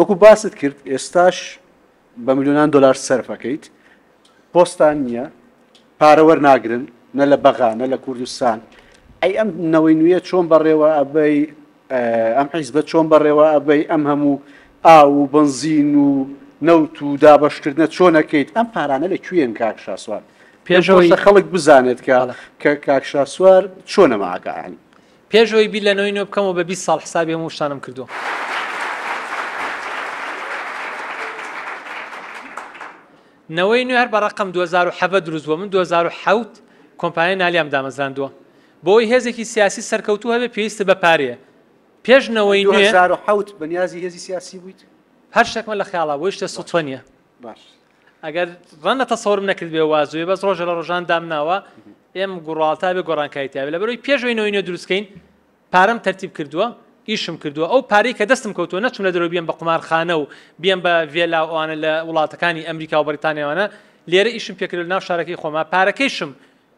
وەکو باست کرد ئێستاش بە میلیۆنان دلار سەرفەکەیت پۆستان نییە پارەوە ناگرن نە لە بەغانە لە کوردستان ئەی ئەم نەوەی نوێ چۆن بەڕێوە ئەبەی ئەم حیز بە چۆن بەڕێوە ئەبەی ئەم هەموو ئا و بنزین و نەوت و دابشکردنە چۆنەکەیت ئەم پارانە لە کوێن کاکشاسوار پێشەوەی خەڵک بزانێت کە کە کاکشاسوار چۆنە ماگەانی پێشەوەی بی لە نوۆی نۆ بکەمەوە بە 20 ساڵ حسابی هەموو شتانم کردو. نەوەی نوێ هەر بە ڕقم 2010 دروستوە من 2010 کۆمپانیای نالیام دامەزاندووە بۆی هێزێکی سیاسی سەرکەوتو هەبێ پێویستە بە پارەیە پێشنەوەی حوت بەنیازی هێزی سیاسی بوویت هەر شتێکمە لە خیاڵە وشتە سوتوانە باش ئەگەر ڕەنە تەسەورم نەکرد بێ وازوێ بەس ڕۆژە لە ڕۆژان دامناوە ئێم گوڕالتا بێ گۆڕانکایتیاوێ لە بەرەوەی پێشەوەی نەوەی نوێ دروستکەین پارەم تەرتیب کردووە ئیشم کردووە ئەو پارەی کە دەستم کەوتووە نەچم لە دەرەوە بیان بە قمارخانە و بیان بە ڤێلا ئەوانە لە وڵاتەکانی ئەمریکا و بریتانیاوانە لێرە ئیشم پێکرد ناو شارەکەی خۆما پارەکەیشم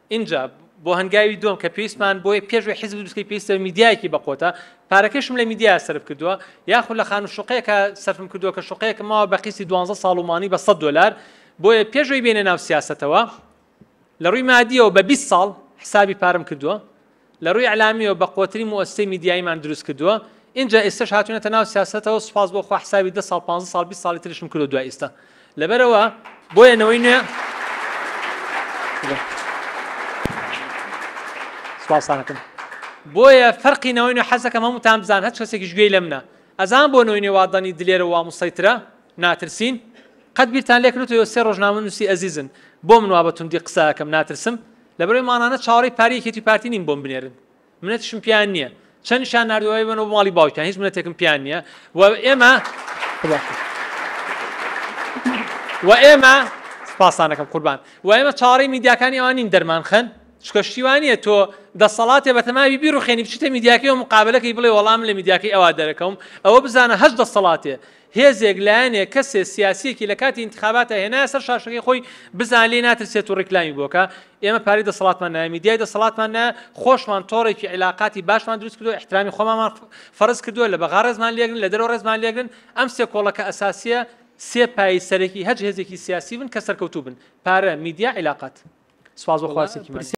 اینجا بۆ هەنگاوی دوم کە پێویستمان بۆی پێشوی حیز دوستکەی پێویستە میدیایکی بەقۆتە پارەکەشم لە میدیا سرف کردووە یاخود لە خان شوقەیەکە سرفم کردووە کە شوقەیەکە ماوە بە قیسی 12 ساڵمانی بە 100 دلار بۆیە پێشوی بینە ناو سیاستەوە لە ڕووی مادیەوە بە 20 ساڵ حسابی پارم کردووە لە ڕووی علامیەوە بە قوتری موەستی میدیاییمان دروست کردووە اینجا ئێستش هاتوونەتە ناو سیاستەوە سوپاس بۆ خۆ حسابی ده سال 15 سال 20 ساڵی ترشم کردو دوای ئێستا لەبەرەوە بۆیەنەوەی نوێ سوپاسانەکەم بۆیە فەرقی نەوەی نوێ حەزەکەم هەمووتان بزان هەچ کەسێکی گوێی لەم نا ئەزان بۆ نوێ وادانی دلێرە وا مسەیترە ناترسین قەت بیرتان لێکرێتەوە سێ ڕۆژنامە نووسی ئەزیزن بۆ من وا بە توندی قساکەم ناترسم لەبەرەوەی مانانە چاڕی پارێکێتی پارتی نیم بۆم بنێرن منەتشم پیان نییە چەند شان نردوای بنەوە ماڵی باوکیان هیچ منەتێکم پیان نییە و ئێمە و ئێمە سپاسانەکەم قوربان و ئێمە چاڕی میدیاکانی ئەوان نین دەرمان خەن شکەشتیوانە تۆ دەسەڵاتێ بە تەماوی بیر و خێنی بچیتە میدیاکەی و مقابلەکەی بڵێ وەڵام لە میدیاکەی ئەوا دەرەکەم ئەوە بزانە هەش دەسەڵاتێ هێزێک لایەنێ کەسێ سیاسیەکی لە کاتی انتخاباتە هێنا سەر شاشەکەی خۆی بزان لێ ناترسێت و ڕیکلامی بۆکە ئێمە پاری دەسەڵاتمان نامی دیای دەسەڵاتمان نا خۆشمان تۆڕێکی عیلااقی باشمان دروست کردو احترامی خۆمامان فەرز کردووە لە بەغا ڕێزمان لێگرن لە دەرەوە ڕێزمان لێگرن ئەم سێ کۆڵەکە ئەساسیە سێ پای سەرێکی هەج هێزێکی سیاسی بن کە سەرکەوتوو بن پارە میدیا عیلااقات سواز و خواستێکی